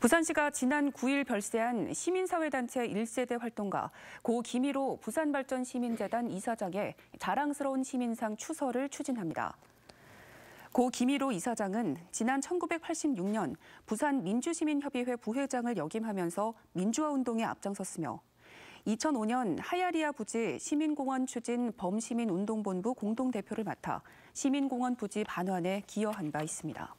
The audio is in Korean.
부산시가 지난 9일 별세한 시민사회단체 1세대 활동가 고 김희로 부산발전시민재단 이사장의 자랑스러운 시민상 추서를 추진합니다. 고 김희로 이사장은 지난 1986년 부산 민주시민협의회 부회장을 역임하면서 민주화 운동에 앞장섰으며 2005년 하야리아 부지 시민공원 추진 범시민운동본부 공동대표를 맡아 시민공원 부지 반환에 기여한 바 있습니다.